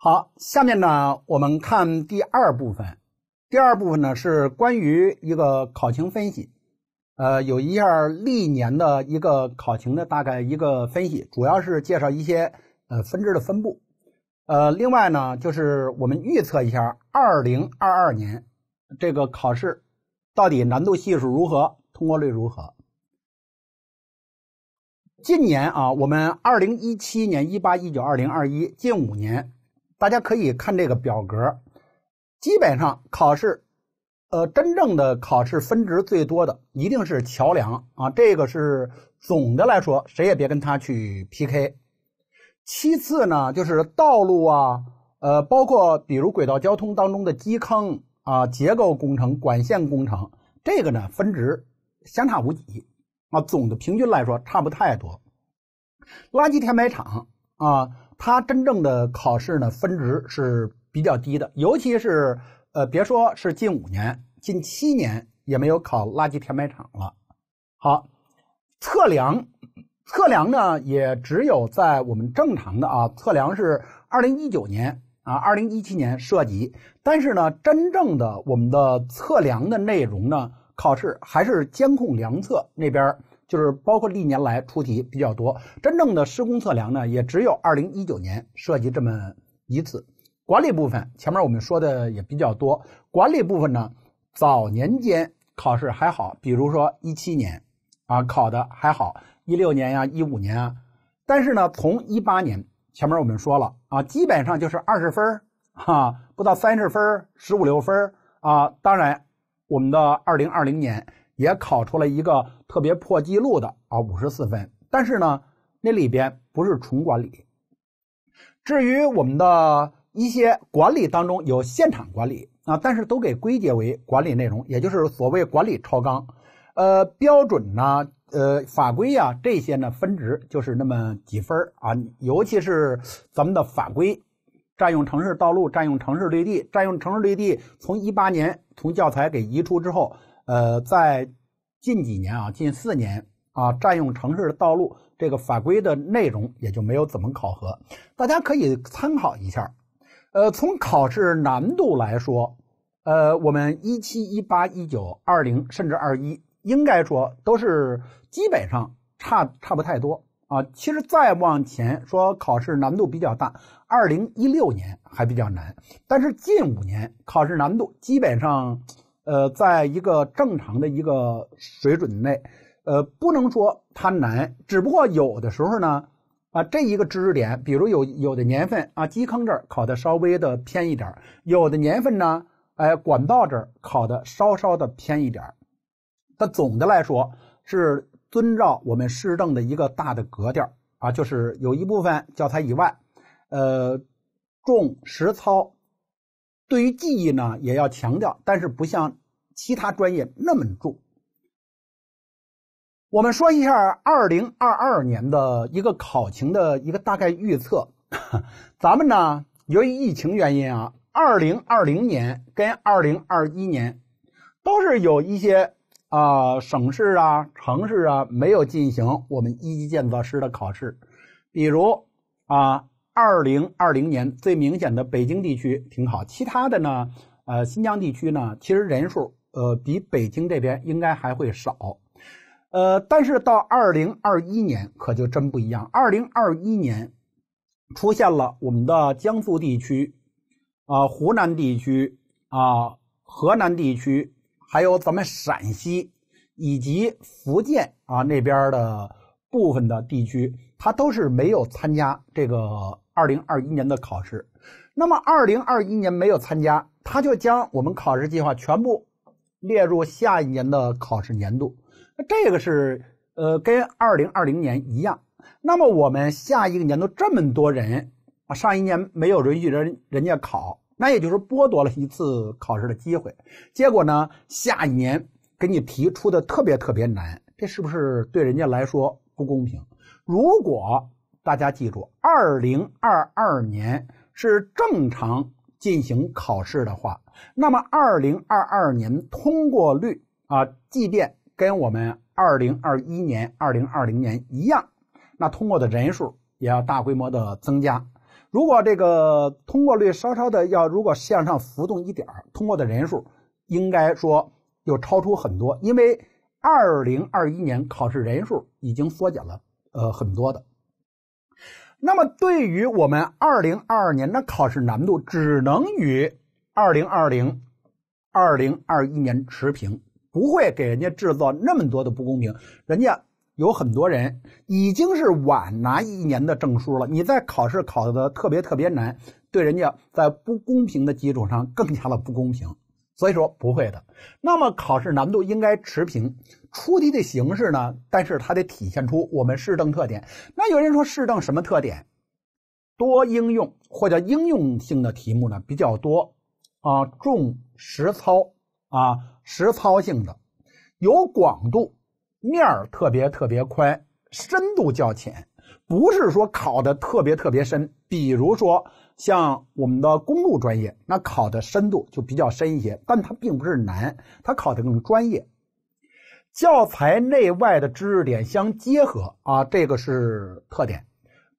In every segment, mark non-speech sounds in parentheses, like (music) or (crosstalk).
好，下面呢我们看第二部分。第二部分呢是关于一个考情分析，呃，有一样历年的一个考情的大概一个分析，主要是介绍一些呃分支的分布，呃，另外呢就是我们预测一下二零二二年这个考试到底难度系数如何，通过率如何。近年啊，我们二零一七年、一八、一九、二零、二一，近五年。大家可以看这个表格，基本上考试，呃，真正的考试分值最多的一定是桥梁啊，这个是总的来说谁也别跟他去 PK。其次呢，就是道路啊，呃，包括比如轨道交通当中的基坑啊、结构工程、管线工程，这个呢分值相差无几啊，总的平均来说差不太多。垃圾填埋场啊。它真正的考试呢，分值是比较低的，尤其是呃，别说是近五年、近七年也没有考垃圾填埋场了。好，测量，测量呢，也只有在我们正常的啊，测量是二零一九年啊，二零一七年涉及，但是呢，真正的我们的测量的内容呢，考试还是监控量测那边。就是包括历年来出题比较多，真正的施工测量呢，也只有二零一九年涉及这么一次。管理部分前面我们说的也比较多，管理部分呢，早年间考试还好，比如说一七年啊考的还好，一六年呀一五年啊，但是呢，从一八年前面我们说了啊，基本上就是二十分啊，哈，不到三十分十五六分啊。当然，我们的二零二零年。也考出了一个特别破纪录的啊，五十四分。但是呢，那里边不是纯管理。至于我们的一些管理当中有现场管理啊，但是都给归结为管理内容，也就是所谓管理超纲。呃，标准呢，呃，法规呀这些呢分值就是那么几分啊。尤其是咱们的法规，占用城市道路、占用城市绿地、占用城市绿地，从一八年从教材给移出之后，呃，在近几年啊，近四年啊，占用城市的道路这个法规的内容也就没有怎么考核，大家可以参考一下。呃，从考试难度来说，呃，我们一七、一八、一九、二零，甚至二一，应该说都是基本上差差不太多啊。其实再往前说考试难度比较大，二零一六年还比较难，但是近五年考试难度基本上。呃，在一个正常的一个水准内，呃，不能说它难，只不过有的时候呢，啊，这一个知识点，比如有有的年份啊，基坑这儿考的稍微的偏一点有的年份呢，哎，管道这儿考的稍稍的偏一点儿，但总的来说是遵照我们市政的一个大的格调啊，就是有一部分教材以外，呃，重实操。对于记忆呢，也要强调，但是不像其他专业那么重。我们说一下二零二二年的一个考情的一个大概预测。咱们呢，由于疫情原因啊，二零二零年跟二零二一年都是有一些啊，省市啊、城市啊没有进行我们一级建造师的考试，比如啊。二零二零年最明显的北京地区挺好，其他的呢？呃，新疆地区呢？其实人数呃比北京这边应该还会少，呃，但是到二零二一年可就真不一样。二零二一年出现了我们的江苏地区啊、湖南地区啊、河南地区，还有咱们陕西以及福建啊那边的部分的地区，它都是没有参加这个。二零二一年的考试，那么二零二一年没有参加，他就将我们考试计划全部列入下一年的考试年度。这个是呃，跟二零二零年一样。那么我们下一个年度这么多人啊，上一年没有允许人人家考，那也就是剥夺了一次考试的机会。结果呢，下一年给你提出的特别特别难，这是不是对人家来说不公平？如果，大家记住，二零二二年是正常进行考试的话，那么二零二二年通过率啊，即便跟我们二零二一年、二零二零年一样，那通过的人数也要大规模的增加。如果这个通过率稍稍的要如果向上浮动一点儿，通过的人数应该说又超出很多，因为二零二一年考试人数已经缩减了呃很多的。那么，对于我们二零二二年的考试难度，只能与二零二零、二零二一年持平，不会给人家制造那么多的不公平。人家有很多人已经是晚拿一年的证书了，你在考试考的特别特别难，对人家在不公平的基础上更加的不公平。所以说不会的，那么考试难度应该持平。出题的形式呢，但是它得体现出我们市政特点。那有人说市政什么特点？多应用，或者应用性的题目呢比较多。啊，重实操啊，实操性的，有广度，面儿特别特别宽，深度较浅，不是说考的特别特别深。比如说像我们的公路专业，那考的深度就比较深一些，但它并不是难，它考的更专业。教材内外的知识点相结合啊，这个是特点。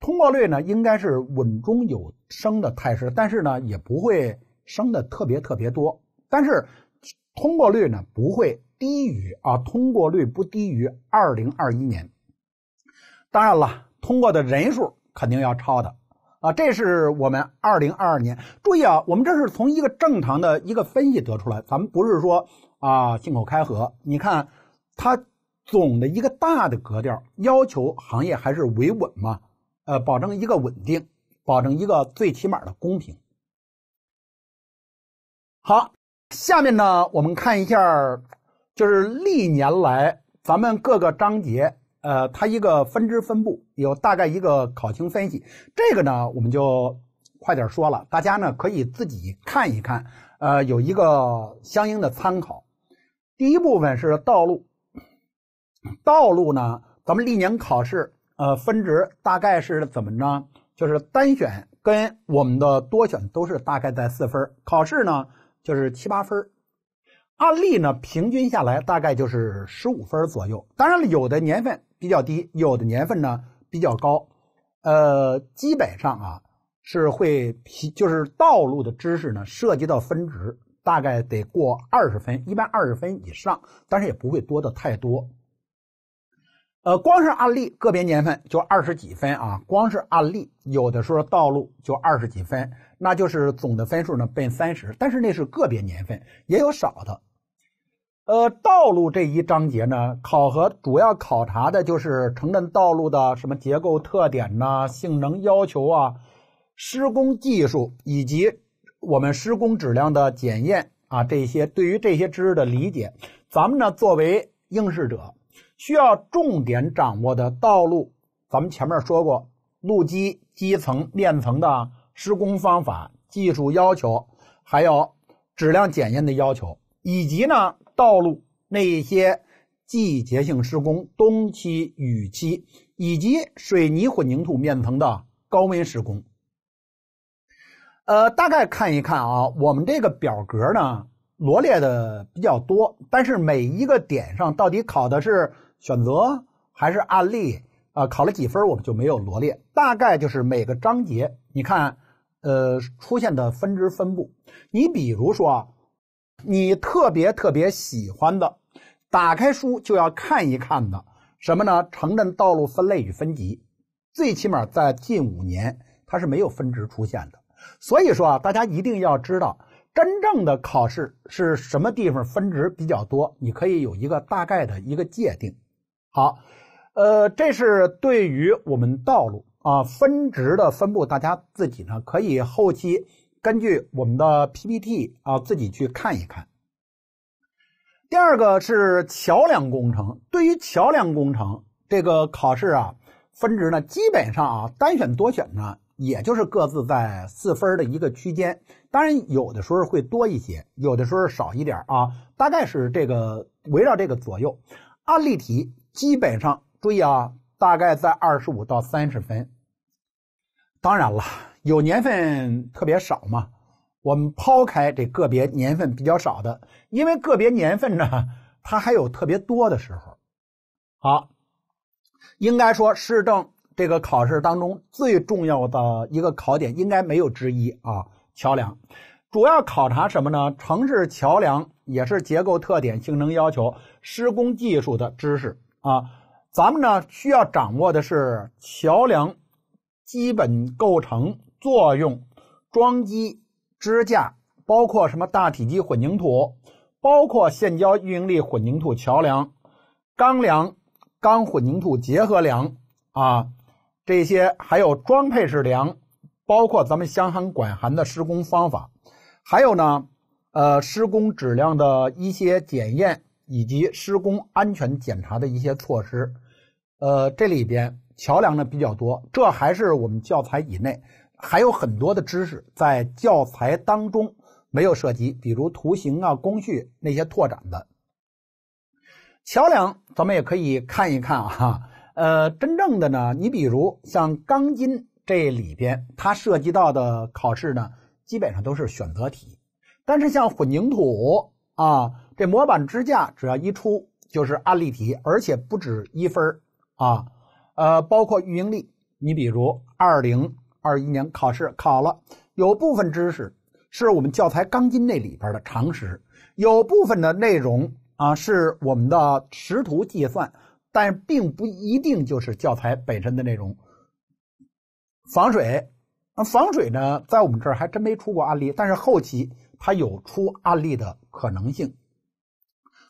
通过率呢，应该是稳中有升的态势，但是呢，也不会升的特别特别多。但是，通过率呢，不会低于啊，通过率不低于二零二一年。当然了，通过的人数肯定要超的啊，这是我们二零二二年。注意啊，我们这是从一个正常的一个分析得出来，咱们不是说啊信口开河。你看。它总的一个大的格调要求行业还是维稳嘛？呃，保证一个稳定，保证一个最起码的公平。好，下面呢，我们看一下，就是历年来咱们各个章节，呃，它一个分支分布，有大概一个考情分析。这个呢，我们就快点说了，大家呢可以自己看一看，呃，有一个相应的参考。第一部分是道路。道路呢，咱们历年考试，呃，分值大概是怎么呢？就是单选跟我们的多选都是大概在四分，考试呢就是七八分，案例呢平均下来大概就是十五分左右。当然了，有的年份比较低，有的年份呢比较高。呃，基本上啊是会，就是道路的知识呢涉及到分值大概得过二十分，一般二十分以上，但是也不会多的太多。呃，光是案例个别年份就二十几分啊！光是案例，有的时候道路就二十几分，那就是总的分数呢奔三十。但是那是个别年份，也有少的。呃，道路这一章节呢，考核主要考察的就是城镇道路的什么结构特点呐、性能要求啊、施工技术以及我们施工质量的检验啊这些。对于这些知识的理解，咱们呢作为应试者。需要重点掌握的道路，咱们前面说过，路基、基层、面层的施工方法、技术要求，还有质量检验的要求，以及呢道路那些季节性施工，冬期、雨期，以及水泥混凝土面层的高温施工。呃，大概看一看啊，我们这个表格呢罗列的比较多，但是每一个点上到底考的是。选择还是案例啊？考了几分我们就没有罗列，大概就是每个章节，你看，呃，出现的分值分布。你比如说，你特别特别喜欢的，打开书就要看一看的，什么呢？城镇道路分类与分级，最起码在近五年它是没有分值出现的。所以说啊，大家一定要知道，真正的考试是什么地方分值比较多，你可以有一个大概的一个界定。好，呃，这是对于我们道路啊分值的分布，大家自己呢可以后期根据我们的 PPT 啊自己去看一看。第二个是桥梁工程，对于桥梁工程这个考试啊，分值呢基本上啊单选多选呢也就是各自在四分的一个区间，当然有的时候会多一些，有的时候少一点啊，大概是这个围绕这个左右。案例题。基本上，注意啊，大概在二十五到三十分。当然了，有年份特别少嘛。我们抛开这个别年份比较少的，因为个别年份呢，它还有特别多的时候。好，应该说市政这个考试当中最重要的一个考点，应该没有之一啊。桥梁主要考察什么呢？城市桥梁也是结构特点、性能要求、施工技术的知识。啊，咱们呢需要掌握的是桥梁基本构成、作用、桩基、支架，包括什么大体积混凝土，包括现浇运营力混凝土桥梁、钢梁、钢混凝土结合梁啊，这些还有装配式梁，包括咱们箱涵、管涵的施工方法，还有呢，呃，施工质量的一些检验。以及施工安全检查的一些措施，呃，这里边桥梁呢比较多，这还是我们教材以内还有很多的知识在教材当中没有涉及，比如图形啊、工序那些拓展的桥梁，咱们也可以看一看啊。呃，真正的呢，你比如像钢筋这里边，它涉及到的考试呢，基本上都是选择题，但是像混凝土啊。这模板支架只要一出就是案例题，而且不止一分啊，呃，包括预应力。你比如二零二一年考试考了，有部分知识是我们教材钢筋那里边的常识，有部分的内容啊是我们的识图计算，但并不一定就是教材本身的内容。防水，那防水呢，在我们这儿还真没出过案例，但是后期它有出案例的可能性。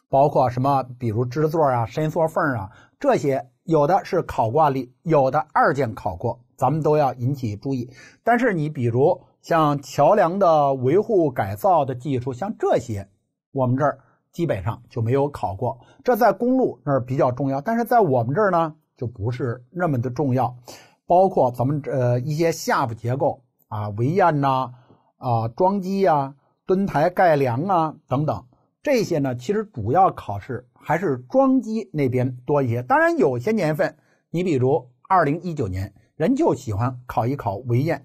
包括什么，比如支座啊、伸缩缝啊这些，有的是考过例，有的二建考过，咱们都要引起注意。但是你比如像桥梁的维护改造的技术，像这些，我们这儿基本上就没有考过。这在公路那儿比较重要，但是在我们这儿呢，就不是那么的重要。包括咱们呃一些下部结构啊、围堰呐、啊桩基啊、墩台盖梁啊等等。这些呢，其实主要考试还是装机那边多一些。当然，有些年份，你比如二零一九年，人就喜欢考一考围堰。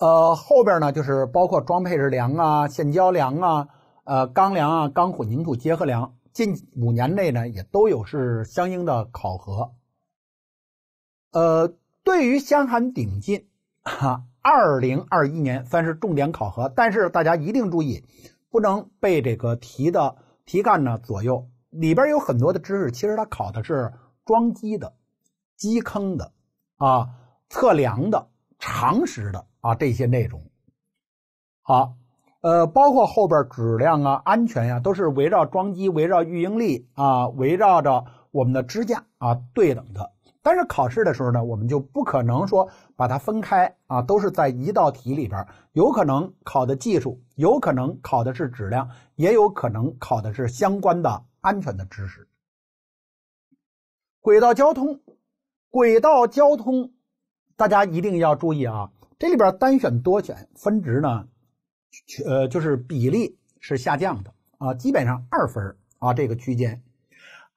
呃，后边呢，就是包括装配式梁啊、现浇梁啊、呃钢梁啊、钢混凝土结合梁，近五年内呢也都有是相应的考核。呃，对于湘涵顶进，哈，二零二一年算是重点考核，但是大家一定注意。不能被这个题的题干呢左右，里边有很多的知识，其实它考的是桩基的、基坑的啊、测量的常识的啊这些内容。好，呃，包括后边质量啊、安全呀，都是围绕桩基、围绕预应力啊、围绕着我们的支架啊对等的。但是考试的时候呢，我们就不可能说把它分开啊，都是在一道题里边，有可能考的技术，有可能考的是质量，也有可能考的是相关的安全的知识。轨道交通，轨道交通，大家一定要注意啊，这里边单选多选分值呢，呃，就是比例是下降的啊，基本上二分啊这个区间，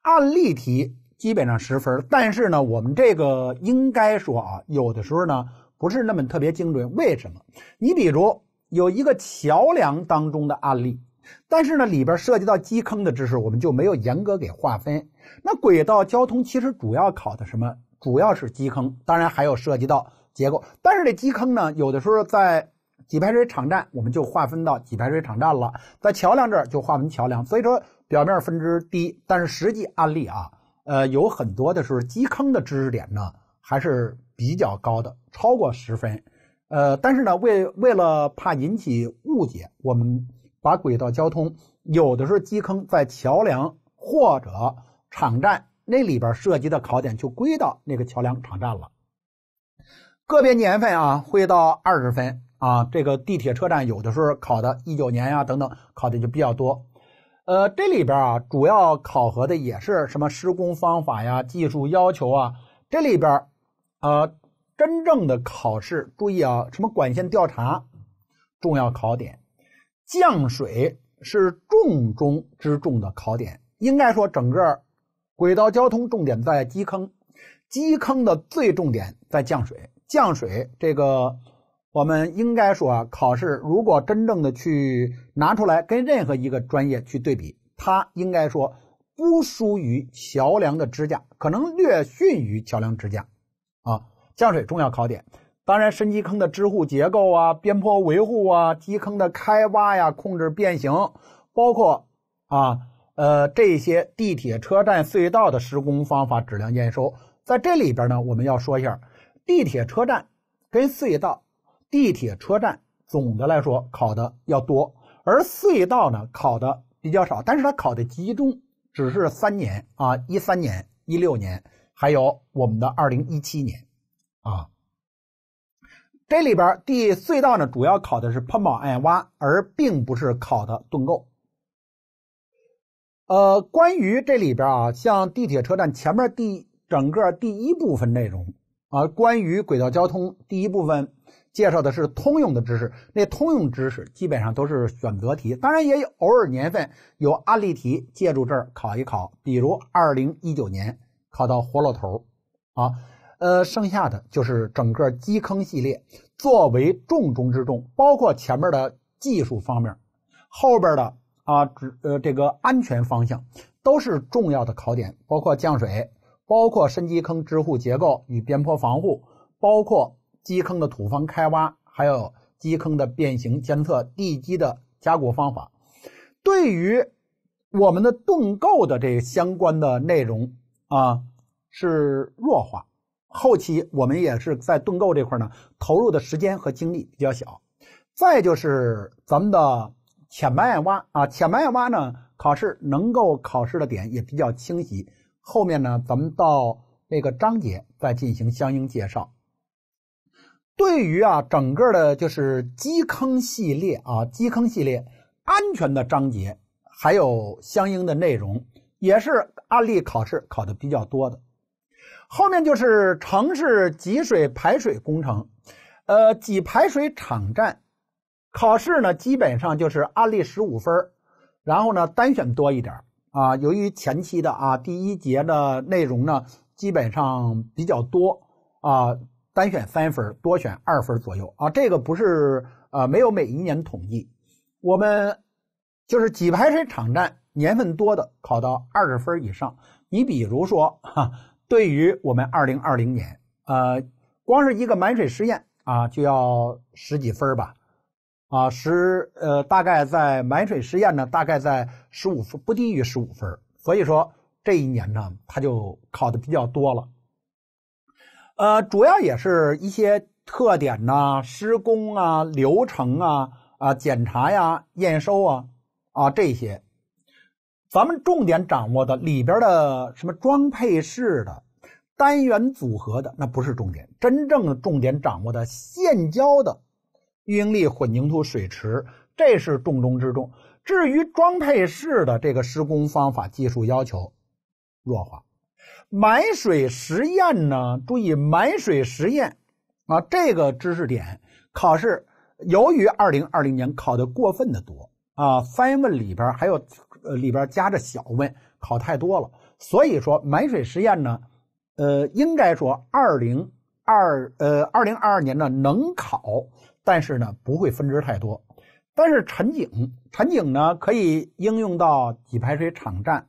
案例题。基本上十分，但是呢，我们这个应该说啊，有的时候呢不是那么特别精准。为什么？你比如有一个桥梁当中的案例，但是呢里边涉及到基坑的知识，我们就没有严格给划分。那轨道交通其实主要考的什么？主要是基坑，当然还有涉及到结构。但是这基坑呢，有的时候在给排水厂站，我们就划分到给排水厂站了；在桥梁这儿就划分桥梁。所以说，表面分支低，但是实际案例啊。呃，有很多的时候基坑的知识点呢，还是比较高的，超过十分。呃，但是呢，为为了怕引起误解，我们把轨道交通有的时候基坑在桥梁或者场站那里边涉及的考点就归到那个桥梁场站了。个别年份啊，会到二十分啊，这个地铁车站有的时候考的，一九年呀等等考的就比较多。呃，这里边啊，主要考核的也是什么施工方法呀、技术要求啊。这里边呃，真正的考试，注意啊，什么管线调查，重要考点，降水是重中之重的考点。应该说，整个轨道交通重点在基坑，基坑的最重点在降水，降水这个。我们应该说啊，考试如果真正的去拿出来跟任何一个专业去对比，它应该说不输于桥梁的支架，可能略逊于桥梁支架啊。降水重要考点，当然深基坑的支护结构啊、边坡维护啊、基坑的开挖呀、控制变形，包括啊呃这些地铁车站隧道的施工方法、质量验收，在这里边呢，我们要说一下地铁车站跟隧道。地铁车站总的来说考的要多，而隧道呢考的比较少，但是它考的集中只是三年啊，一三年、一六年，还有我们的二零一七年啊。这里边地隧道呢主要考的是喷锚暗挖，而并不是考的盾构。呃，关于这里边啊，像地铁车站前面第整个第一部分内容啊，关于轨道交通第一部分。介绍的是通用的知识，那通用知识基本上都是选择题，当然也有偶尔年份有案例题，借助这儿考一考，比如二零一九年考到活络头儿。呃，剩下的就是整个基坑系列作为重中之重，包括前面的技术方面，后边的啊，只呃这个安全方向都是重要的考点，包括降水，包括深基坑支护结构与边坡防护，包括。基坑的土方开挖，还有基坑的变形监测，地基的加固方法，对于我们的盾构的这相关的内容啊是弱化。后期我们也是在盾构这块呢投入的时间和精力比较小。再就是咱们的浅埋眼挖啊，浅埋眼挖呢考试能够考试的点也比较清晰。后面呢，咱们到那个章节再进行相应介绍。对于啊，整个的就是基坑系列啊，基坑系列安全的章节，还有相应的内容，也是案例考试考的比较多的。后面就是城市给水排水工程，呃，给排水场站考试呢，基本上就是案例十五分然后呢单选多一点啊。由于前期的啊，第一节的内容呢，基本上比较多啊。单选三分，多选二分左右啊，这个不是呃没有每一年统计，我们就是几排水场站年份多的考到二十分以上。你比如说哈，对于我们二零二零年，呃，光是一个满水实验啊，就要十几分吧，啊十呃大概在满水实验呢，大概在十五分不低于十五分，所以说这一年呢，它就考的比较多了。呃，主要也是一些特点呐，施工啊、流程啊、啊检查呀、验收啊、啊这些，咱们重点掌握的里边的什么装配式的、单元组合的那不是重点，真正重点掌握的现浇的预应力混凝土水池，这是重中之重。至于装配式的这个施工方法技术要求，弱化。买水实验呢？注意买水实验啊，这个知识点考试由于2020年考的过分的多啊，三问里边还有呃里边夹着小问考太多了，所以说买水实验呢，呃应该说202呃2022年呢能考，但是呢不会分支太多，但是沉井沉井呢可以应用到给排水场站。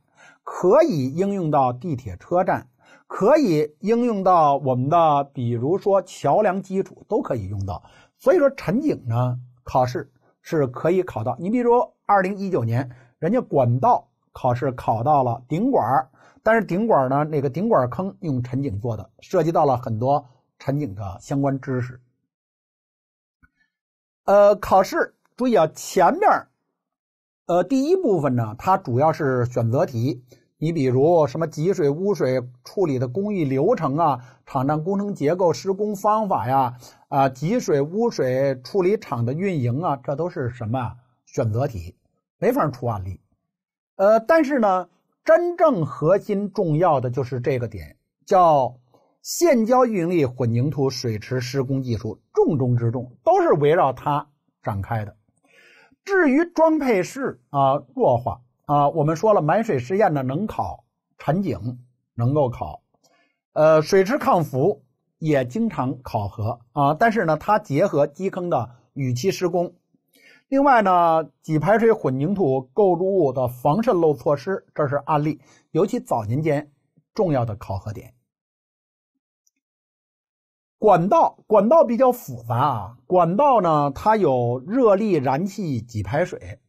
可以应用到地铁车站，可以应用到我们的，比如说桥梁基础都可以用到。所以说，沉井呢，考试是可以考到。你比如二零一九年，人家管道考试考到了顶管，但是顶管呢，那个顶管坑用沉井做的，涉及到了很多沉井的相关知识。呃，考试注意啊，前面。呃，第一部分呢，它主要是选择题。你比如什么集水污水处理的工艺流程啊，厂站工程结构施工方法呀，啊，集水污水处理厂的运营啊，这都是什么选择题，没法出案例。呃，但是呢，真正核心重要的就是这个点，叫现浇运力混凝土水池施工技术，重中之重都是围绕它展开的。至于装配式啊，弱化啊，我们说了，满水试验呢能考沉井，能够考，呃，水质抗浮也经常考核啊。但是呢，它结合基坑的雨期施工，另外呢，给排水混凝土构筑物的防渗漏措施，这是案例，尤其早年间重要的考核点。管道管道比较复杂啊，管道呢，它有热力、燃气、给排水。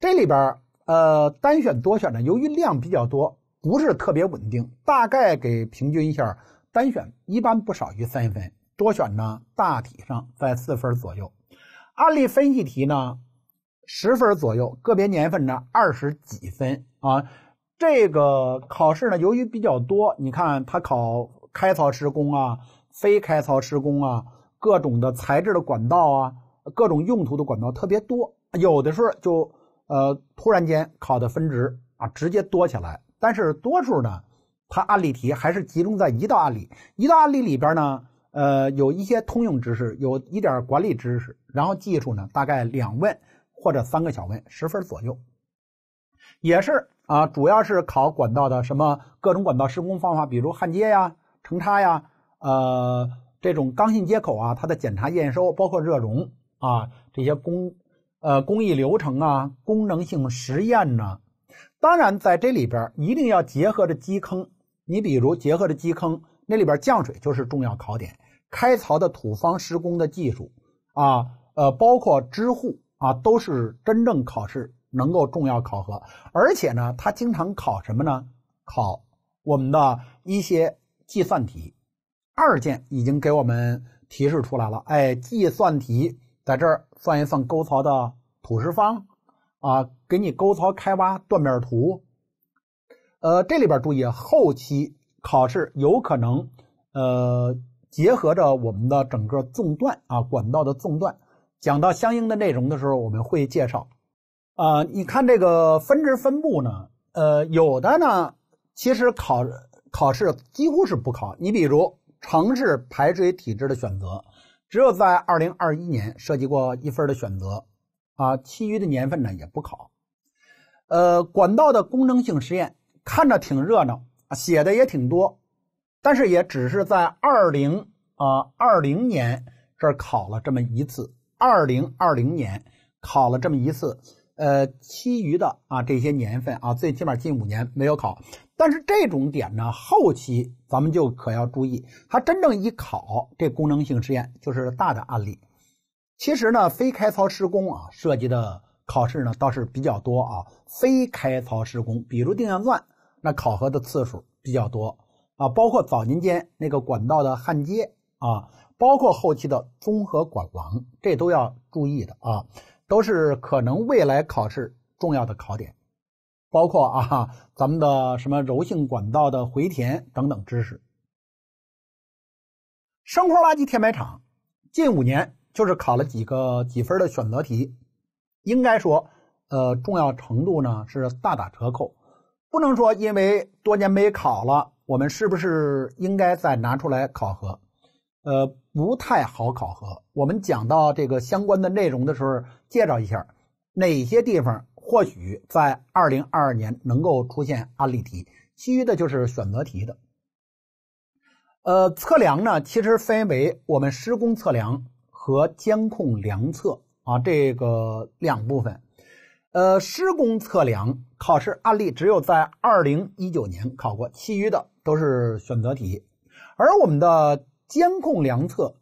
这里边呃，单选多选呢，由于量比较多，不是特别稳定，大概给平均一下，单选一般不少于三分，多选呢，大体上在四分左右。案例分析题呢，十分左右，个别年份呢二十几分啊。这个考试呢，由于比较多，你看它考开槽施工啊。非开槽施工啊，各种的材质的管道啊，各种用途的管道特别多。有的时候就呃突然间考的分值啊直接多起来，但是多数呢，它案例题还是集中在一道案例，一道案例里边呢，呃有一些通用知识，有一点管理知识，然后技术呢大概两问或者三个小问，十分左右，也是啊，主要是考管道的什么各种管道施工方法，比如焊接呀、成插呀。呃，这种刚性接口啊，它的检查验收，包括热熔啊，这些工呃工艺流程啊，功能性实验呢，当然在这里边一定要结合着基坑，你比如结合着基坑那里边降水就是重要考点，开槽的土方施工的技术啊，呃，包括支护啊，都是真正考试能够重要考核，而且呢，它经常考什么呢？考我们的一些计算题。二建已经给我们提示出来了，哎，计算题在这儿算一算沟槽的土石方啊，给你沟槽开挖断面图。呃，这里边注意，后期考试有可能呃结合着我们的整个纵断啊，管道的纵断讲到相应的内容的时候，我们会介绍。啊，你看这个分值分布呢，呃，有的呢其实考考试几乎是不考，你比如。城市排水体制的选择，只有在二零二一年设计过一分的选择啊，其余的年份呢也不考。呃，管道的工程性实验看着挺热闹，写的也挺多，但是也只是在二零啊二零年这儿考了这么一次，二零二零年考了这么一次，呃，其余的啊这些年份啊，最起码近五年没有考。但是这种点呢，后期咱们就可要注意，它真正一考这功能性实验就是大的案例。其实呢，非开槽施工啊，涉及的考试呢倒是比较多啊。非开槽施工，比如定向钻，那考核的次数比较多啊。包括早年间那个管道的焊接啊，包括后期的综合管廊，这都要注意的啊，都是可能未来考试重要的考点。包括啊，咱们的什么柔性管道的回填等等知识。生活垃圾填埋场近五年就是考了几个几分的选择题，应该说，呃，重要程度呢是大打折扣。不能说因为多年没考了，我们是不是应该再拿出来考核？呃，不太好考核。我们讲到这个相关的内容的时候，介绍一下哪些地方。或许在二零二二年能够出现案例题，其余的就是选择题的。呃，测量呢，其实分为我们施工测量和监控量测啊这个两部分。呃，施工测量考试案例只有在二零一九年考过，其余的都是选择题。而我们的监控量测，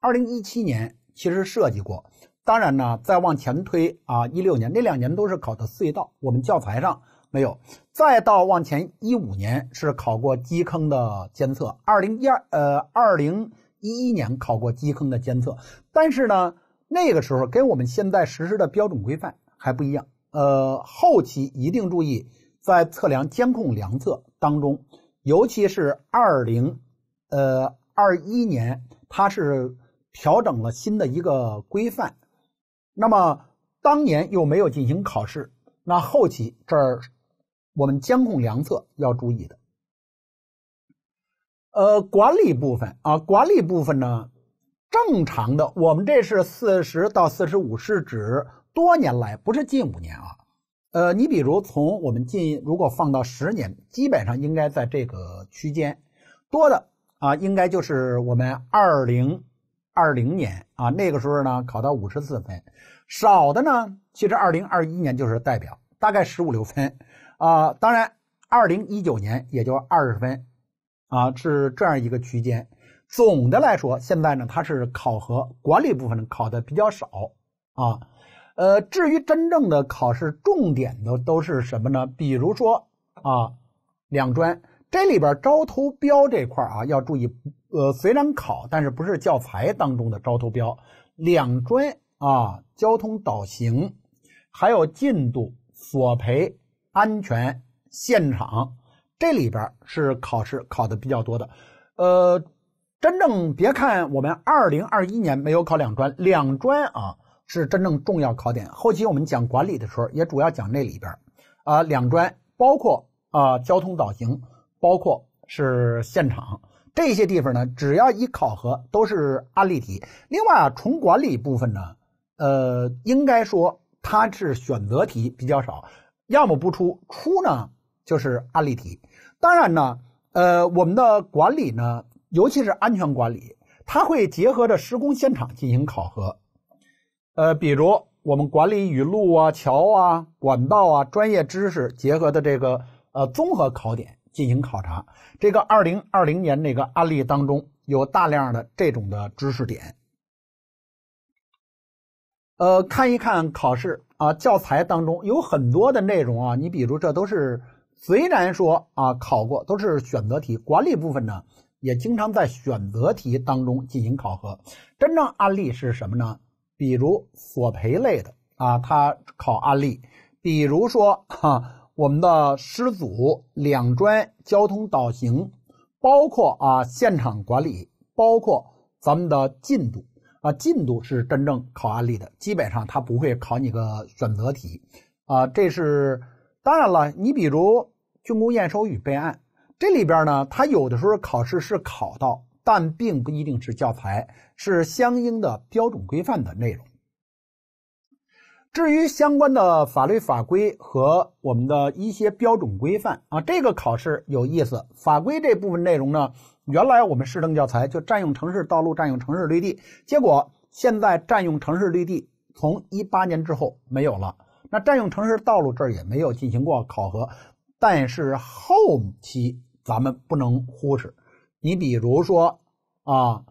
二零一七年其实设计过。当然呢，再往前推啊，一六年那两年都是考的隧道，我们教材上没有。再到往前一五年是考过基坑的监测，二零一二呃二零一一年考过基坑的监测，但是呢，那个时候跟我们现在实施的标准规范还不一样。呃，后期一定注意在测量监控量测当中，尤其是二零呃二一年，它是调整了新的一个规范。那么当年又没有进行考试，那后期这儿我们监控量测要注意的。呃，管理部分啊，管理部分呢，正常的，我们这是四十到四十五，是指多年来，不是近五年啊。呃，你比如从我们近如果放到十年，基本上应该在这个区间，多的啊，应该就是我们二零。二零年啊，那个时候呢考到五十四分，少的呢，其实二零二一年就是代表大概十五六分啊。当然，二零一九年也就二十分啊，是这样一个区间。总的来说，现在呢它是考核管理部分考的比较少啊。呃，至于真正的考试重点的都是什么呢？比如说啊，两专。这里边招投标这块啊，要注意，呃，虽然考，但是不是教材当中的招投标。两专啊，交通导行，还有进度、索赔、安全、现场，这里边是考试考的比较多的。呃，真正别看我们二零二一年没有考两专，两专啊是真正重要考点。后期我们讲管理的时候，也主要讲那里边啊，两专包括啊交通导行。包括是现场这些地方呢，只要一考核都是案例题。另外啊，从管理部分呢，呃，应该说它是选择题比较少，要么不出，出呢就是案例题。当然呢，呃，我们的管理呢，尤其是安全管理，它会结合着施工现场进行考核。呃，比如我们管理与路啊、桥啊、管道啊专业知识结合的这个呃综合考点。进行考察，这个二零二零年那个案例当中有大量的这种的知识点。呃，看一看考试啊，教材当中有很多的内容啊，你比如这都是虽然说啊考过都是选择题，管理部分呢也经常在选择题当中进行考核。真正案例是什么呢？比如索赔类的啊，它考案例，比如说哈。我们的师组两专交通导行，包括啊现场管理，包括咱们的进度啊进度是真正考案例的，基本上他不会考你个选择题啊这是当然了，你比如竣工验收与备案这里边呢，它有的时候考试是考到，但并不一定是教材，是相应的标准规范的内容。至于相关的法律法规和我们的一些标准规范啊，这个考试有意思。法规这部分内容呢，原来我们市政教材就占用城市道路、占用城市绿地，结果现在占用城市绿地从一八年之后没有了。那占用城市道路这儿也没有进行过考核，但是后期咱们不能忽视。你比如说啊，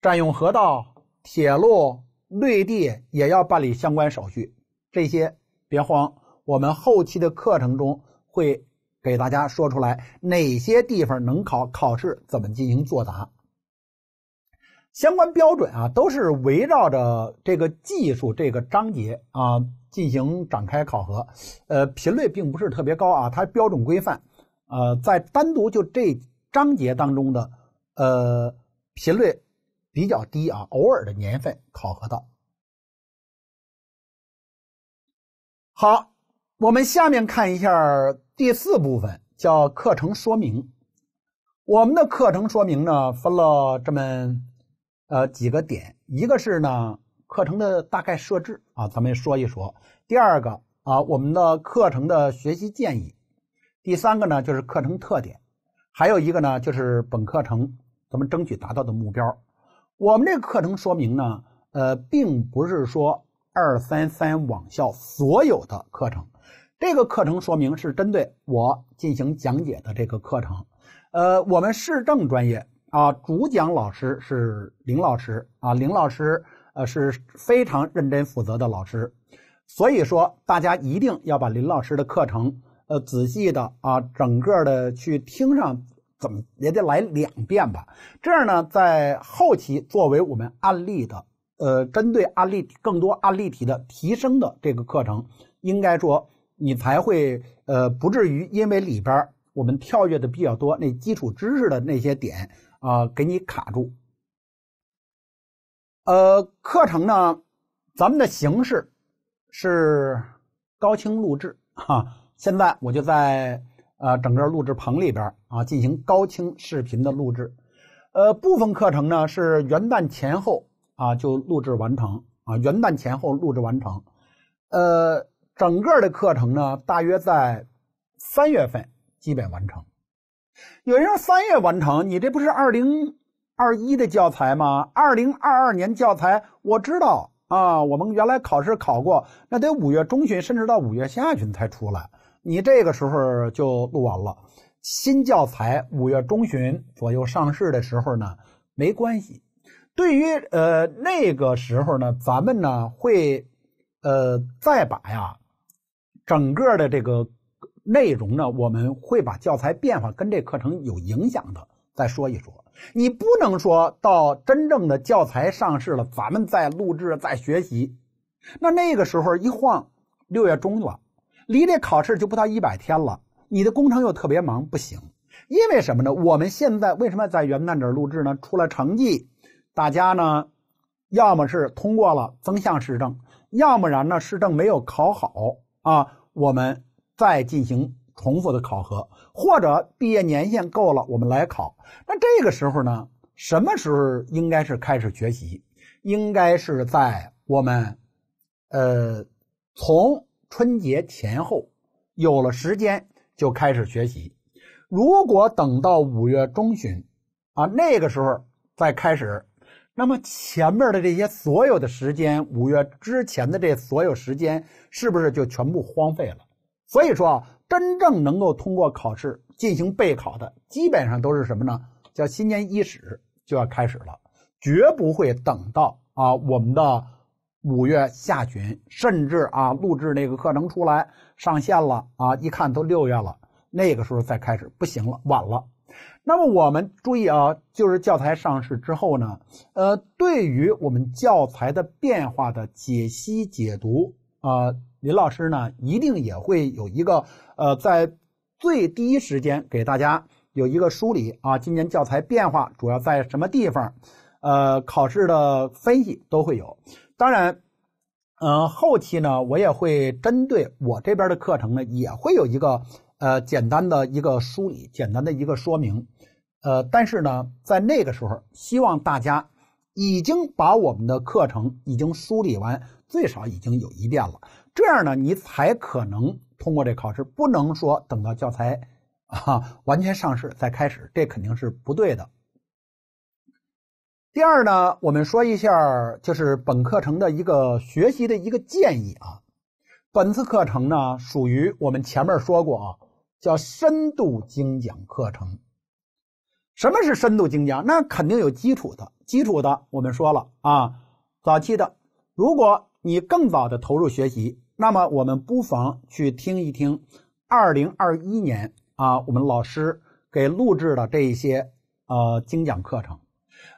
占用河道、铁路。绿地也要办理相关手续，这些别慌，我们后期的课程中会给大家说出来哪些地方能考，考试怎么进行作答，相关标准啊，都是围绕着这个技术这个章节啊进行展开考核，呃，频率并不是特别高啊，它标准规范，呃，在单独就这章节当中的呃频率。比较低啊，偶尔的年份考核到。好，我们下面看一下第四部分，叫课程说明。我们的课程说明呢，分了这么呃几个点：一个是呢课程的大概设置啊，咱们说一说；第二个啊，我们的课程的学习建议；第三个呢就是课程特点；还有一个呢就是本课程咱们争取达到的目标。我们这个课程说明呢，呃，并不是说二三三网校所有的课程，这个课程说明是针对我进行讲解的这个课程，呃，我们市政专业啊，主讲老师是林老师啊，林老师呃是非常认真负责的老师，所以说大家一定要把林老师的课程呃仔细的啊整个的去听上。怎么也得来两遍吧？这样呢，在后期作为我们案例的，呃，针对案例更多案例题的提升的这个课程，应该说你才会，呃，不至于因为里边我们跳跃的比较多，那基础知识的那些点啊，给你卡住。呃，课程呢，咱们的形式是高清录制，哈，现在我就在。啊，整个录制棚里边啊，进行高清视频的录制。呃，部分课程呢是元旦前后啊就录制完成啊，元旦前后录制完成。呃，整个的课程呢，大约在三月份基本完成。有人说三月完成，你这不是二零二一的教材吗？二零二二年教材我知道啊，我们原来考试考过，那得五月中旬甚至到五月下旬才出来。你这个时候就录完了。新教材五月中旬左右上市的时候呢，没关系。对于呃那个时候呢，咱们呢会呃再把呀整个的这个内容呢，我们会把教材变化跟这课程有影响的再说一说。你不能说到真正的教材上市了，咱们再录制再学习。那那个时候一晃六月中了。离这考试就不到一百天了，你的工程又特别忙，不行。因为什么呢？我们现在为什么在元旦这儿录制呢？出了成绩，大家呢，要么是通过了增项市政，要不然呢，市政没有考好啊，我们再进行重复的考核，或者毕业年限够了，我们来考。那这个时候呢，什么时候应该是开始学习？应该是在我们，呃，从。春节前后有了时间就开始学习，如果等到五月中旬啊，那个时候再开始，那么前面的这些所有的时间，五月之前的这所有时间，是不是就全部荒废了？所以说啊，真正能够通过考试进行备考的，基本上都是什么呢？叫新年伊始就要开始了，绝不会等到啊我们的。五月下旬，甚至啊，录制那个课程出来上线了啊，一看都六月了，那个时候再开始不行了，晚了。那么我们注意啊，就是教材上市之后呢，呃，对于我们教材的变化的解析解读啊，林老师呢一定也会有一个呃，在最第一时间给大家有一个梳理啊，今年教材变化主要在什么地方，呃，考试的分析都会有。当然，嗯，后期呢，我也会针对我这边的课程呢，也会有一个呃简单的一个梳理，简单的一个说明，呃，但是呢，在那个时候，希望大家已经把我们的课程已经梳理完，最少已经有一遍了，这样呢，你才可能通过这考试。不能说等到教材啊完全上市再开始，这肯定是不对的。第二呢，我们说一下，就是本课程的一个学习的一个建议啊。本次课程呢，属于我们前面说过啊，叫深度精讲课程。什么是深度精讲？那肯定有基础的，基础的我们说了啊，早期的。如果你更早的投入学习，那么我们不妨去听一听二零二一年啊，我们老师给录制的这一些呃精讲课程。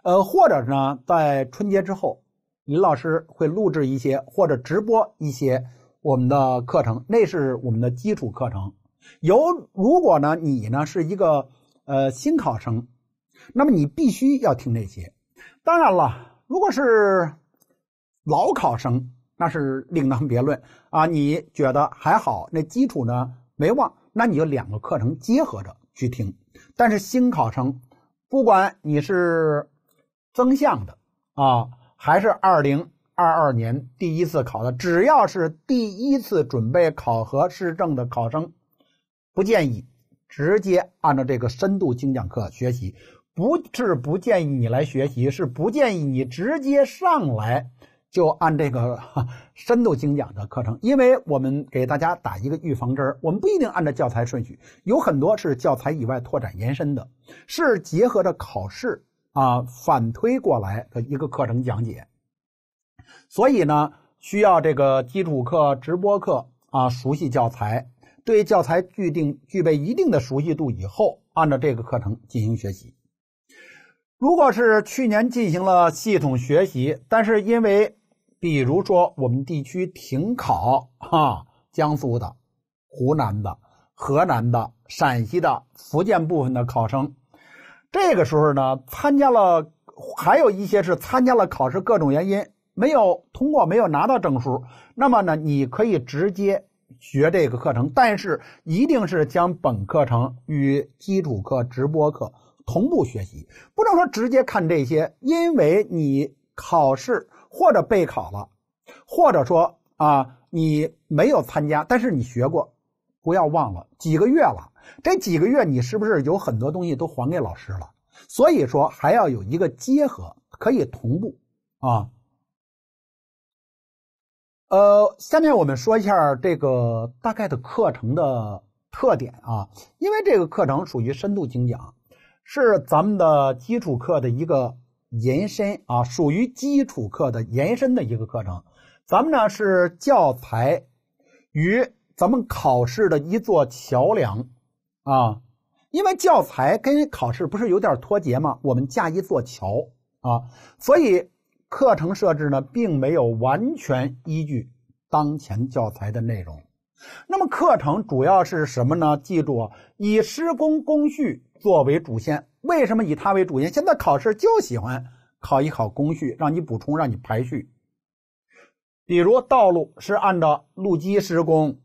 呃，或者呢，在春节之后，李老师会录制一些或者直播一些我们的课程，那是我们的基础课程。有，如果呢，你呢是一个呃新考生，那么你必须要听这些。当然了，如果是老考生，那是另当别论啊。你觉得还好，那基础呢没忘，那你就两个课程结合着去听。但是新考生。不管你是增项的啊，还是二零二二年第一次考的，只要是第一次准备考核市政的考生，不建议直接按照这个深度精讲课学习。不是不建议你来学习，是不建议你直接上来。就按这个 (laughs) 深度精讲的课程，因为我们给大家打一个预防针儿，我们不一定按照教材顺序，有很多是教材以外拓展延伸的，是结合着考试啊反推过来的一个课程讲解。所以呢，需要这个基础课直播课啊，熟悉教材，对教材具定具备一定的熟悉度以后，按照这个课程进行学习。如果是去年进行了系统学习，但是因为比如说，我们地区停考哈，江苏的、湖南的、河南的、陕西的、福建部分的考生，这个时候呢，参加了，还有一些是参加了考试，各种原因没有通过，没有拿到证书。那么呢，你可以直接学这个课程，但是一定是将本课程与基础课、直播课同步学习，不能说直接看这些，因为你考试。或者备考了，或者说啊，你没有参加，但是你学过，不要忘了，几个月了，这几个月你是不是有很多东西都还给老师了？所以说还要有一个结合，可以同步啊。呃，下面我们说一下这个大概的课程的特点啊，因为这个课程属于深度精讲，是咱们的基础课的一个。延伸啊，属于基础课的延伸的一个课程。咱们呢是教材与咱们考试的一座桥梁啊，因为教材跟考试不是有点脱节吗？我们架一座桥啊，所以课程设置呢并没有完全依据当前教材的内容。那么课程主要是什么呢？记住，以施工工序。作为主线，为什么以它为主线？现在考试就喜欢考一考工序，让你补充，让你排序。比如道路是按照路基施工、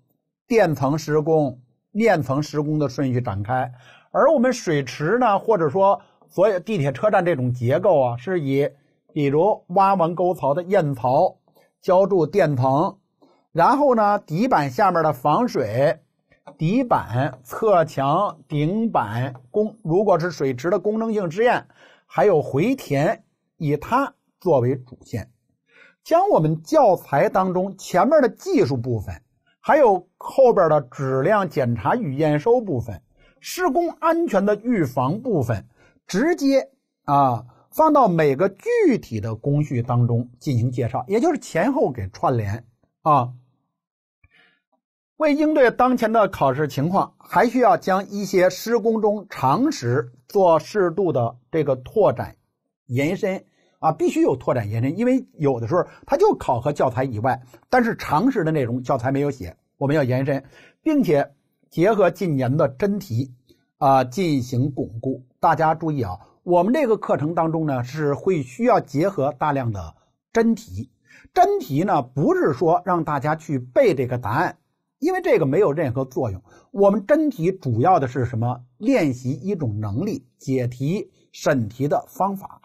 垫层施工、面层施工的顺序展开，而我们水池呢，或者说所有地铁车站这种结构啊，是以比如挖完沟槽的堰槽浇筑垫层，然后呢底板下面的防水。底板、侧墙、顶板工，如果是水池的工程性试验，还有回填，以它作为主线，将我们教材当中前面的技术部分，还有后边的质量检查与验收部分、施工安全的预防部分，直接啊放到每个具体的工序当中进行介绍，也就是前后给串联啊。为应对当前的考试情况，还需要将一些施工中常识做适度的这个拓展延伸啊，必须有拓展延伸，因为有的时候它就考核教材以外，但是常识的内容教材没有写，我们要延伸，并且结合近年的真题啊进行巩固。大家注意啊，我们这个课程当中呢是会需要结合大量的真题，真题呢不是说让大家去背这个答案。因为这个没有任何作用。我们真题主要的是什么？练习一种能力，解题、审题的方法。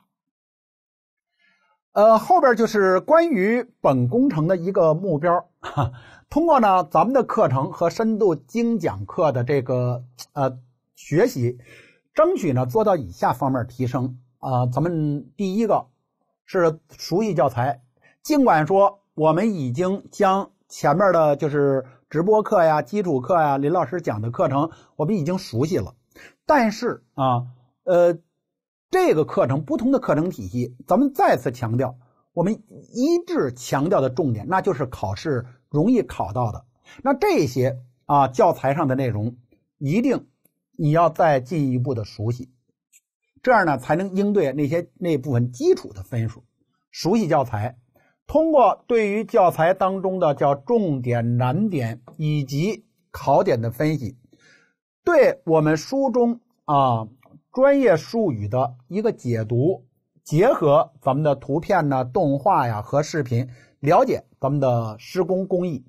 呃，后边就是关于本工程的一个目标。(laughs) 通过呢，咱们的课程和深度精讲课的这个呃学习，争取呢做到以下方面提升啊。咱们第一个是熟悉教材，尽管说我们已经将前面的就是。直播课呀，基础课呀，林老师讲的课程我们已经熟悉了。但是啊，呃，这个课程不同的课程体系，咱们再次强调，我们一致强调的重点，那就是考试容易考到的。那这些啊，教材上的内容，一定你要再进一步的熟悉，这样呢才能应对那些那部分基础的分数。熟悉教材。通过对于教材当中的叫重点难点以及考点的分析，对我们书中啊专业术语的一个解读，结合咱们的图片呢、动画呀和视频，了解咱们的施工工艺，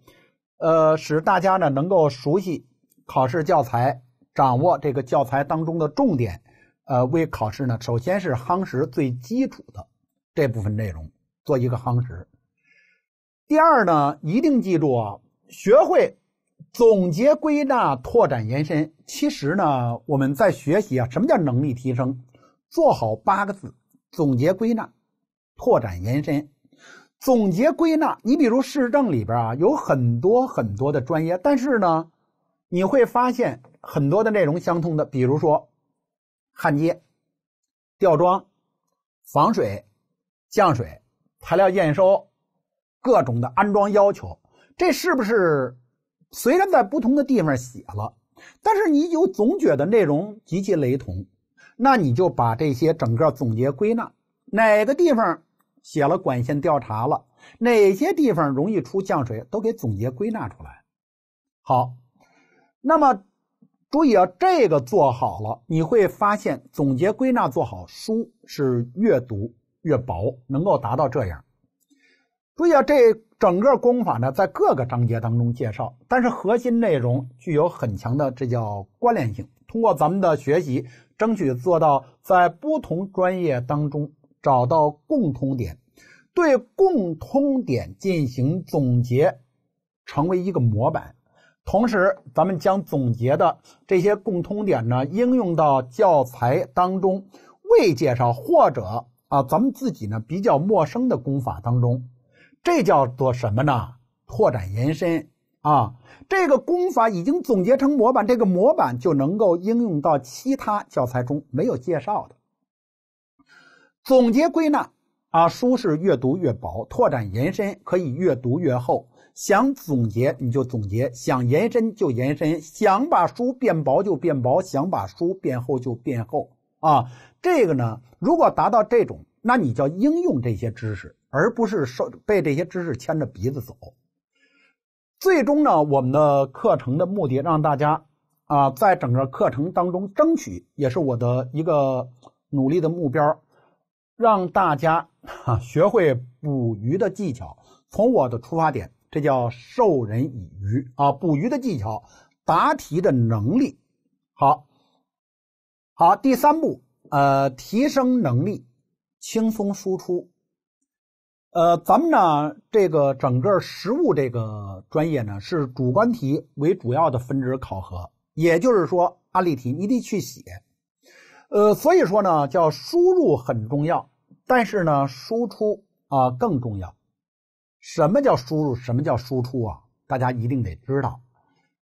呃，使大家呢能够熟悉考试教材，掌握这个教材当中的重点，呃，为考试呢，首先是夯实最基础的这部分内容。做一个夯实。第二呢，一定记住啊，学会总结归纳、拓展延伸。其实呢，我们在学习啊，什么叫能力提升？做好八个字：总结归纳、拓展延伸。总结归纳，你比如市政里边啊，有很多很多的专业，但是呢，你会发现很多的内容相通的，比如说焊接、吊装、防水、降水。材料验收，各种的安装要求，这是不是虽然在不同的地方写了，但是你有总觉得内容极其雷同，那你就把这些整个总结归纳，哪个地方写了管线调查了，哪些地方容易出降水，都给总结归纳出来。好，那么注意啊，这个做好了，你会发现总结归纳做好，书是阅读。越薄能够达到这样。注意啊，这整个功法呢，在各个章节当中介绍，但是核心内容具有很强的这叫关联性。通过咱们的学习，争取做到在不同专业当中找到共通点，对共通点进行总结，成为一个模板。同时，咱们将总结的这些共通点呢，应用到教材当中未介绍或者。啊，咱们自己呢比较陌生的功法当中，这叫做什么呢？拓展延伸啊，这个功法已经总结成模板，这个模板就能够应用到其他教材中没有介绍的。总结归纳啊，书是越读越薄，拓展延伸可以越读越厚。想总结你就总结，想延伸就延伸，想把书变薄就变薄，想把书变厚就变厚。啊，这个呢，如果达到这种，那你叫应用这些知识，而不是受被这些知识牵着鼻子走。最终呢，我们的课程的目的，让大家啊，在整个课程当中争取，也是我的一个努力的目标，让大家学会捕鱼的技巧。从我的出发点，这叫授人以渔啊。捕鱼的技巧，答题的能力，好。好，第三步，呃，提升能力，轻松输出。呃，咱们呢，这个整个实务这个专业呢，是主观题为主要的分值考核，也就是说，案例题你得去写。呃，所以说呢，叫输入很重要，但是呢，输出啊更重要。什么叫输入？什么叫输出啊？大家一定得知道。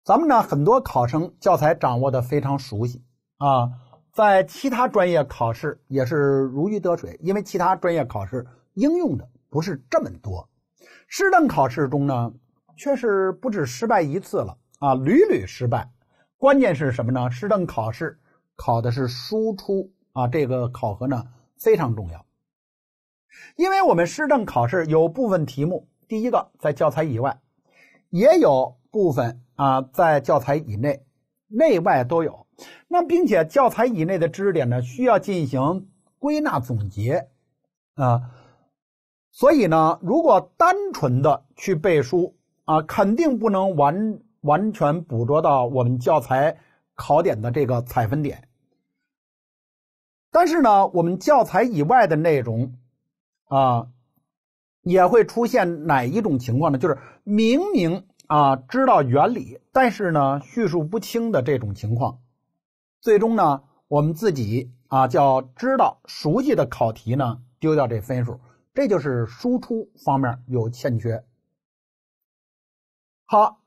咱们呢，很多考生教材掌握的非常熟悉啊。在其他专业考试也是如鱼得水，因为其他专业考试应用的不是这么多。师政考试中呢，却是不止失败一次了啊，屡屡失败。关键是什么呢？师政考试考的是输出啊，这个考核呢非常重要，因为我们师政考试有部分题目，第一个在教材以外，也有部分啊在教材以内，内外都有。那并且教材以内的知识点呢，需要进行归纳总结，啊，所以呢，如果单纯的去背书啊，肯定不能完完全捕捉到我们教材考点的这个采分点。但是呢，我们教材以外的内容啊，也会出现哪一种情况呢？就是明明啊知道原理，但是呢叙述不清的这种情况。最终呢，我们自己啊叫知道熟悉的考题呢丢掉这分数，这就是输出方面有欠缺。好，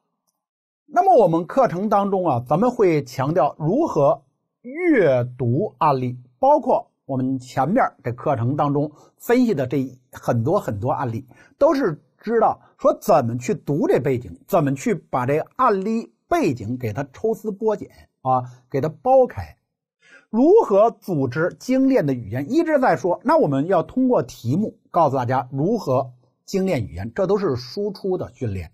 那么我们课程当中啊，咱们会强调如何阅读案例，包括我们前面这课程当中分析的这很多很多案例，都是知道说怎么去读这背景，怎么去把这案例背景给它抽丝剥茧。啊，给它剥开，如何组织精炼的语言一直在说。那我们要通过题目告诉大家如何精炼语言，这都是输出的训练。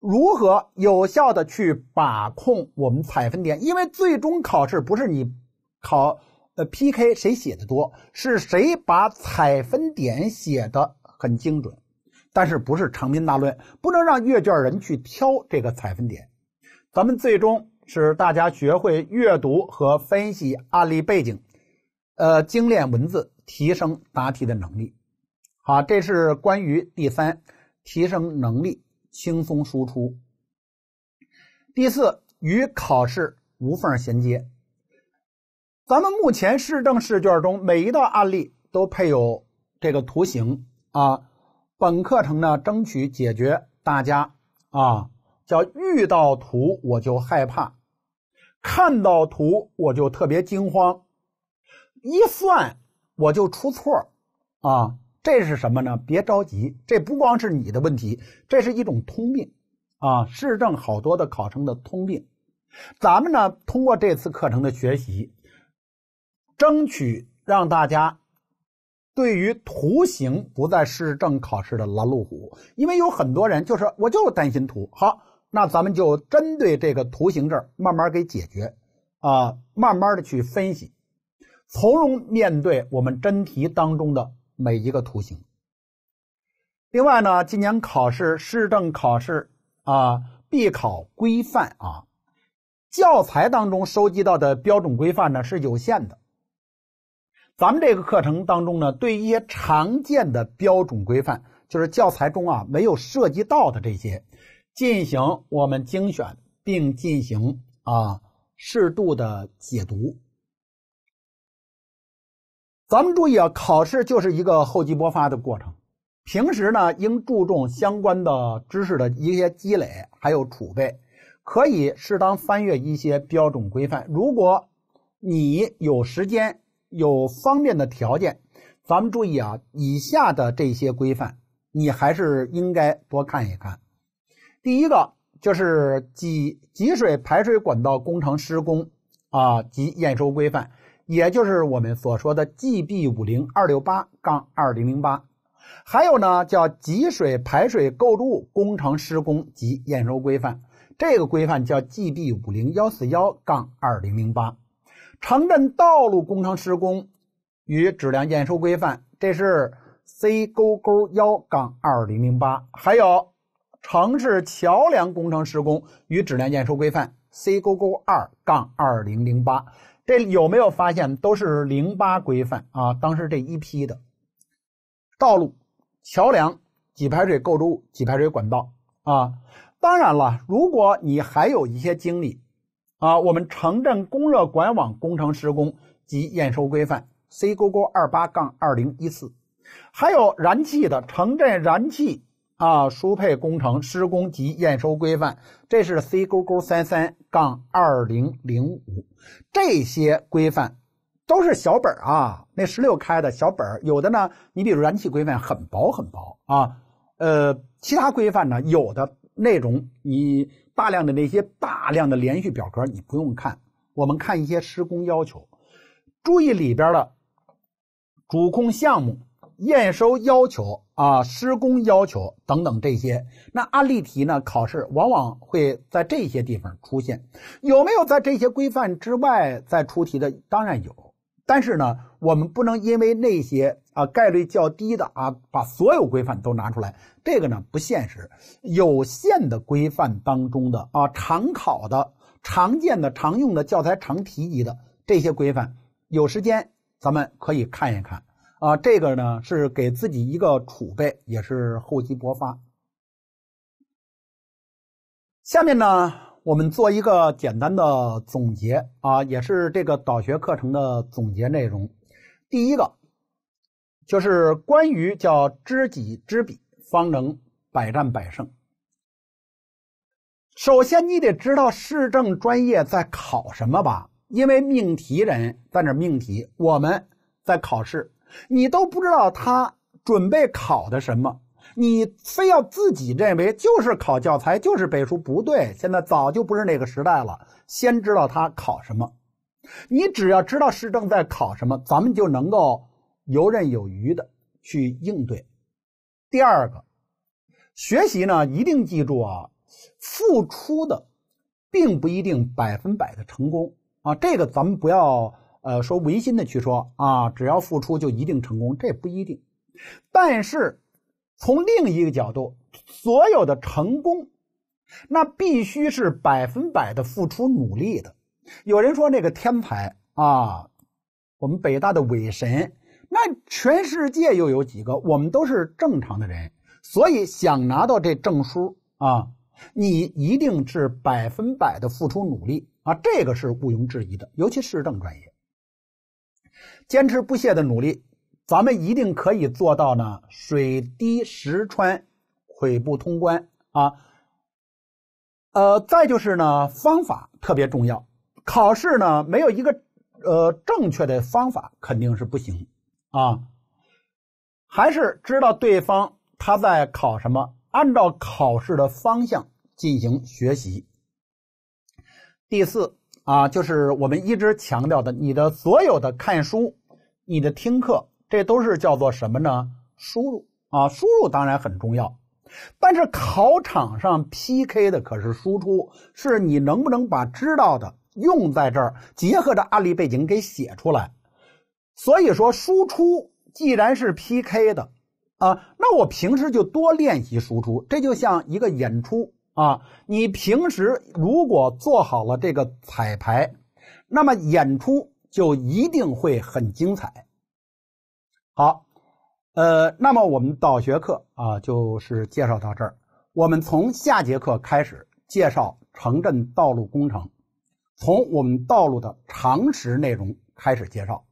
如何有效的去把控我们采分点？因为最终考试不是你考呃 PK 谁写的多，是谁把采分点写的很精准，但是不是长篇大论，不能让阅卷人去挑这个采分点。咱们最终。使大家学会阅读和分析案例背景，呃，精炼文字，提升答题的能力。好，这是关于第三，提升能力，轻松输出。第四，与考试无缝衔接。咱们目前市政试卷中每一道案例都配有这个图形啊，本课程呢，争取解决大家啊。叫遇到图我就害怕，看到图我就特别惊慌，一算我就出错啊！这是什么呢？别着急，这不光是你的问题，这是一种通病啊！市政好多的考生的通病。咱们呢，通过这次课程的学习，争取让大家对于图形不再市政考试的拦路虎，因为有很多人就是我就是担心图好。那咱们就针对这个图形这儿慢慢给解决，啊，慢慢的去分析，从容面对我们真题当中的每一个图形。另外呢，今年考试市政考试啊，必考规范啊，教材当中收集到的标准规范呢是有限的。咱们这个课程当中呢，对一些常见的标准规范，就是教材中啊没有涉及到的这些。进行我们精选，并进行啊适度的解读。咱们注意啊，考试就是一个厚积薄发的过程。平时呢，应注重相关的知识的一些积累，还有储备，可以适当翻阅一些标准规范。如果你有时间、有方便的条件，咱们注意啊，以下的这些规范，你还是应该多看一看。第一个就是《给给水排水管道工程施工啊及验收规范》，也就是我们所说的《GB 五零二六八杠二零零八》。还有呢，叫《给水排水构筑工程施工及验收规范》，这个规范叫《GB 五零幺四幺杠二零零八》。城镇道路工程施工与质量验收规范，这是《C 勾勾幺杠二零零八》。还有。城市桥梁工程施工与质量验收规范 c 勾勾二杠二零零八，这有没有发现都是零八规范啊？当时这一批的，道路、桥梁、给排水构筑物、给排水管道啊。当然了，如果你还有一些经历啊，我们城镇供热管网工程施工及验收规范 c 勾勾二八杠二零一四，还有燃气的城镇燃气。啊，输配工程施工及验收规范，这是 C 勾勾三三杠二零零五，这些规范都是小本儿啊，那十六开的小本儿，有的呢，你比如燃气规范很薄很薄啊，呃，其他规范呢，有的内容你大量的那些大量的连续表格你不用看，我们看一些施工要求，注意里边的主控项目验收要求。啊，施工要求等等这些，那案例题呢？考试往往会在这些地方出现。有没有在这些规范之外再出题的？当然有，但是呢，我们不能因为那些啊概率较低的啊，把所有规范都拿出来，这个呢不现实。有限的规范当中的啊，常考的、常见的、常用的、教材常提及的这些规范，有时间咱们可以看一看。啊，这个呢是给自己一个储备，也是厚积薄发。下面呢，我们做一个简单的总结啊，也是这个导学课程的总结内容。第一个就是关于叫知己知彼，方能百战百胜。首先，你得知道市政专业在考什么吧？因为命题人在那命题，我们在考试。你都不知道他准备考的什么，你非要自己认为就是考教材，就是背书，不对。现在早就不是那个时代了，先知道他考什么，你只要知道市政在考什么，咱们就能够游刃有余的去应对。第二个，学习呢，一定记住啊，付出的并不一定百分百的成功啊，这个咱们不要。呃，说唯心的去说啊，只要付出就一定成功，这不一定。但是从另一个角度，所有的成功，那必须是百分百的付出努力的。有人说那个天才啊，我们北大的伟神，那全世界又有几个？我们都是正常的人，所以想拿到这证书啊，你一定是百分百的付出努力啊，这个是毋庸置疑的，尤其市政专业。坚持不懈的努力，咱们一定可以做到呢。水滴石穿，跬步通关啊。呃，再就是呢，方法特别重要。考试呢，没有一个呃正确的方法肯定是不行啊。还是知道对方他在考什么，按照考试的方向进行学习。第四。啊，就是我们一直强调的，你的所有的看书、你的听课，这都是叫做什么呢？输入啊，输入当然很重要，但是考场上 PK 的可是输出，是你能不能把知道的用在这儿，结合着案例背景给写出来。所以说，输出既然是 PK 的啊，那我平时就多练习输出。这就像一个演出。啊，你平时如果做好了这个彩排，那么演出就一定会很精彩。好，呃，那么我们导学课啊，就是介绍到这儿。我们从下节课开始介绍城镇道路工程，从我们道路的常识内容开始介绍。